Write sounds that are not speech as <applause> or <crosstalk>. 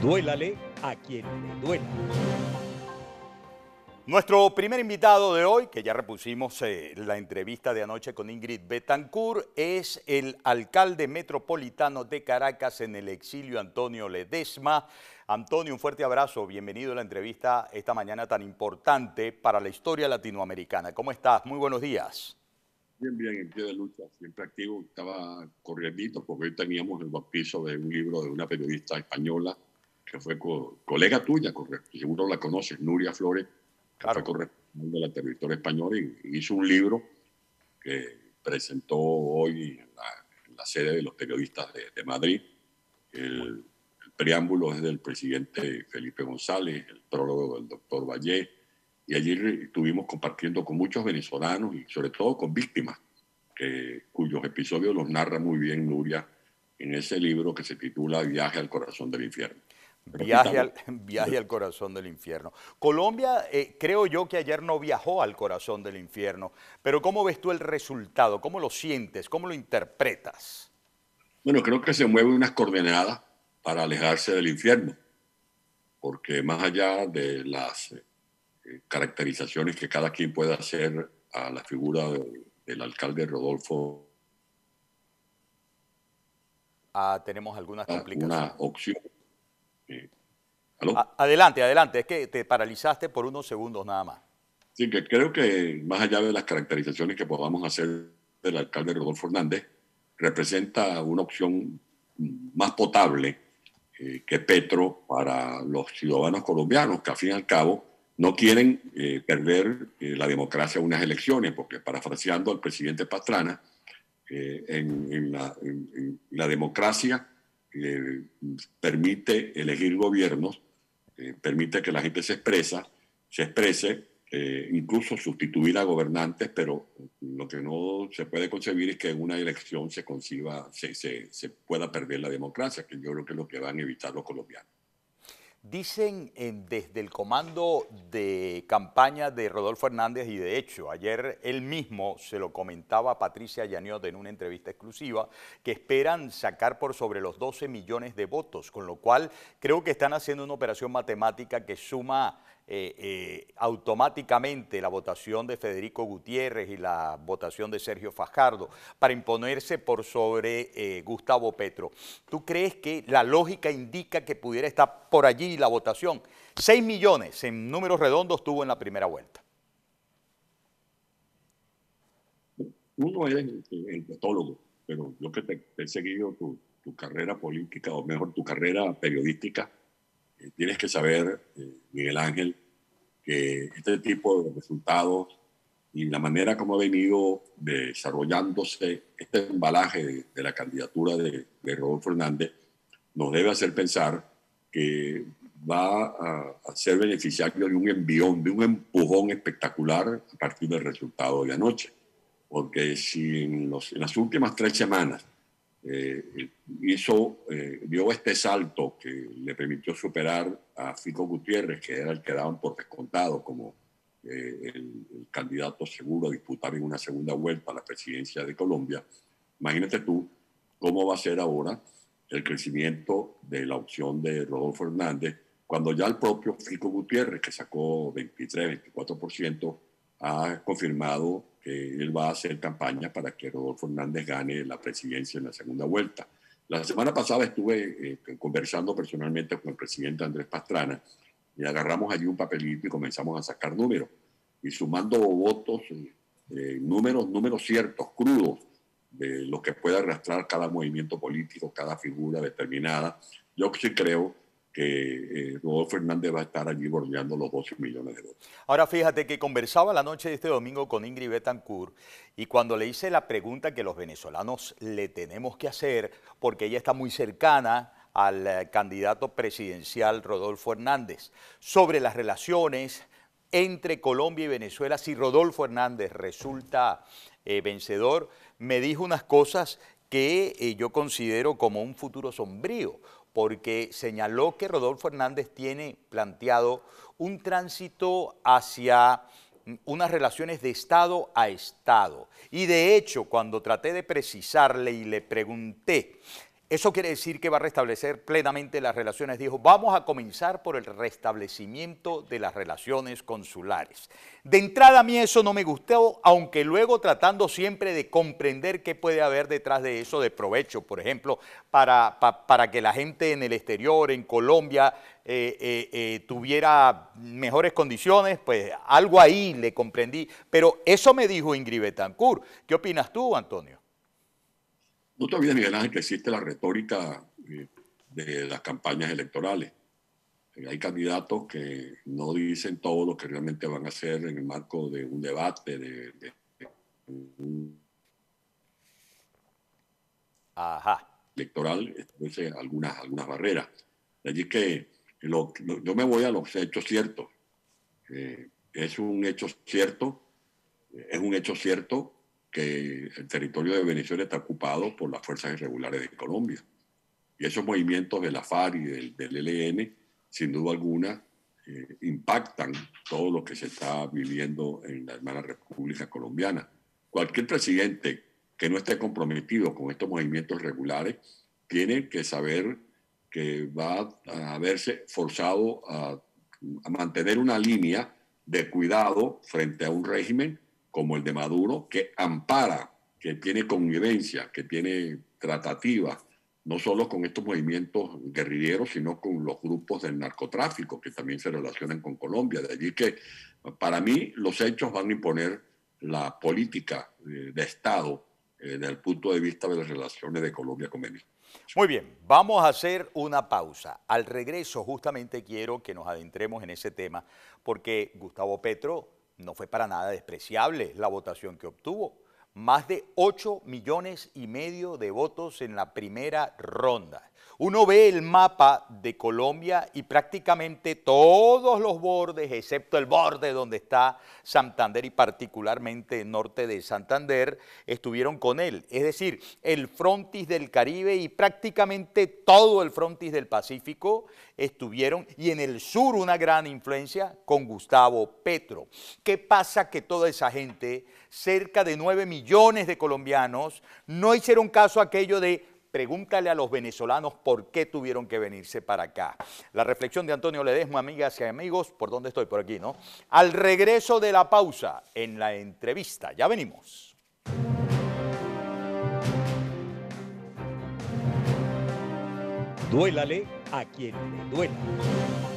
Duélale a quien le duela. Nuestro primer invitado de hoy, que ya repusimos eh, la entrevista de anoche con Ingrid Betancourt, es el alcalde metropolitano de Caracas en el exilio, Antonio Ledesma. Antonio, un fuerte abrazo, bienvenido a la entrevista esta mañana tan importante para la historia latinoamericana. ¿Cómo estás? Muy buenos días. Bien, bien, en pie de lucha, siempre activo, estaba corriendo porque hoy teníamos el piso de un libro de una periodista española que fue colega tuya, seguro la conoces, Nuria Flores, que claro. fue de la territorio española y hizo un libro que presentó hoy en la, sede de los periodistas de, Madrid. El, preámbulo es del presidente Felipe González, el prólogo del doctor Valle, y allí estuvimos compartiendo con muchos venezolanos y sobre todo con víctimas, cuyos episodios los narra muy bien Nuria en ese libro que se titula Viaje al corazón del infierno. Viaje al, <laughs> viaje al, corazón del infierno. Colombia, eh, creo yo que ayer no viajó al corazón del infierno, pero ¿cómo ves tú el resultado? ¿Cómo lo sientes? ¿Cómo lo interpretas? Bueno, creo que se mueven unas coordenadas para alejarse del infierno, porque más allá de las eh, caracterizaciones que cada quien pueda hacer a la figura del alcalde Rodolfo. Ah, tenemos algunas complicaciones adelante, adelante, es que te paralizaste por unos segundos nada más. Sí, que creo que más allá de las caracterizaciones que podamos hacer del alcalde Rodolfo Hernández, representa una opción más potable eh, que Petro para los ciudadanos colombianos, que al fin y al cabo no quieren eh, perder eh, la democracia en unas elecciones, porque parafraseando al presidente Pastrana, en la democracia permite elegir gobiernos, eh, permite que la gente se expresa, se exprese, eh, incluso sustituir a gobernantes, pero lo que no se puede concebir es que en una elección se conciba, se, se pueda perder la democracia, que yo creo que es lo que van a evitar los colombianos. Dicen desde el comando de campaña de Rodolfo Hernández, y de hecho ayer él mismo se lo comentaba a Patricia Yaniot en una entrevista exclusiva, que esperan sacar por sobre los 12 millones de votos, con lo cual creo que están haciendo una operación matemática que suma eh, eh, automáticamente la votación de Federico Gutiérrez y la votación de Sergio Fajardo para imponerse por sobre eh, Gustavo Petro. ¿Tú crees que la lógica indica que pudiera estar por allí la votación? 6 millones en números redondos tuvo en la primera vuelta. Uno es el, patólogo, pero yo que te, te he seguido tu carrera política, o mejor, tu carrera periodística, eh, tienes que saber, eh, Miguel Ángel, que este tipo de resultados y la manera como ha venido desarrollándose este embalaje de, la candidatura de, de, Rodolfo Hernández nos debe hacer pensar que va a, ser beneficiario de un envión, de un empujón espectacular a partir del resultado de anoche. Porque si en, en las últimas tres semanas eh, eh, eso eh, dio este salto que le permitió superar a Fico Gutiérrez, que era el que daban por descontado como eh, el, el, candidato seguro a disputar en una segunda vuelta a la presidencia de Colombia. Imagínate tú cómo va a ser ahora el crecimiento de la opción de Rodolfo Hernández, cuando ya el propio Fico Gutiérrez, que sacó 23, 24%, ha confirmado que él va a hacer campaña para que Rodolfo Hernández gane la presidencia en la segunda vuelta. La semana pasada estuve eh, conversando personalmente con el presidente Andrés Pastrana y agarramos allí un papelito y comenzamos a sacar números y sumando votos, eh, eh, números, números ciertos, crudos, de lo que pueda arrastrar cada movimiento político, cada figura determinada. Yo sí creo que eh, Rodolfo Fernández va a estar allí bordeando los 12 millones de votos. Ahora fíjate que conversaba la noche de este domingo con Ingrid Betancourt y cuando le hice la pregunta que los venezolanos le tenemos que hacer, porque ella está muy cercana al eh, candidato presidencial Rodolfo Hernández, sobre las relaciones entre Colombia y Venezuela, si Rodolfo Hernández resulta eh, vencedor, me dijo unas cosas que yo considero como un futuro sombrío porque señaló que Rodolfo Hernández tiene planteado un tránsito hacia mm, unas relaciones de Estado a Estado. Y de hecho, cuando traté de precisarle y le pregunté eso quiere decir que va a restablecer plenamente las relaciones. Dijo, vamos a comenzar por el restablecimiento de las relaciones consulares. De entrada a mí eso no me gustó, aunque luego tratando siempre de comprender qué puede haber detrás de eso de provecho, por ejemplo, para, para que la gente en el exterior, en Colombia, eh, eh, eh, tuviera mejores condiciones, pues algo ahí le comprendí. Pero eso me dijo Ingrid Betancourt. ¿Qué opinas tú, Antonio? No te olvides, Miguel Ángel, que existe la retórica eh, de las campañas electorales. Eh, hay candidatos que no dicen todo lo que realmente van a hacer en el marco de un debate, electoral, entonces, eh, algunas, algunas barreras. allí que yo me voy a los hechos ciertos. es un hecho cierto, es un hecho cierto que el territorio de Venezuela está ocupado por las fuerzas irregulares de Colombia. Y esos movimientos de la FARC y del, del ELN, sin duda alguna, eh, impactan todo lo que se está viviendo en la hermana República Colombiana. Cualquier presidente que no esté comprometido con estos movimientos regulares tiene que saber que va a verse forzado a mantener una línea de cuidado frente a un régimen como el de Maduro, que ampara, que tiene convivencia, que tiene tratativa, no solo con estos movimientos guerrilleros, sino con los grupos del narcotráfico que también se relacionan con Colombia. De allí que para mí los hechos van a imponer la política eh, de Estado eh, desde el punto de vista de las relaciones de Colombia con Venezuela. Muy bien, vamos a hacer una pausa. Al regreso justamente quiero que nos adentremos en ese tema porque Gustavo Petro no fue para nada despreciable la votación que obtuvo. Más de 8 millones y medio de votos en la primera ronda. Uno ve el mapa de Colombia y prácticamente todos los bordes, excepto el borde donde está Santander y particularmente el norte de Santander, estuvieron con él. Es decir, el frontis del Caribe y prácticamente todo el frontis del Pacífico estuvieron, y en el sur una gran influencia con Gustavo Petro. ¿Qué pasa que toda esa gente, cerca de 9 millones de colombianos, no hicieron caso a aquello de Pregúntale a los venezolanos por qué tuvieron que venirse para acá. La reflexión de Antonio Ledesma, amigas y amigos, ¿por dónde estoy? Por aquí, ¿no? Al regreso de la pausa en la entrevista. Ya venimos. Duélale a quien le duela.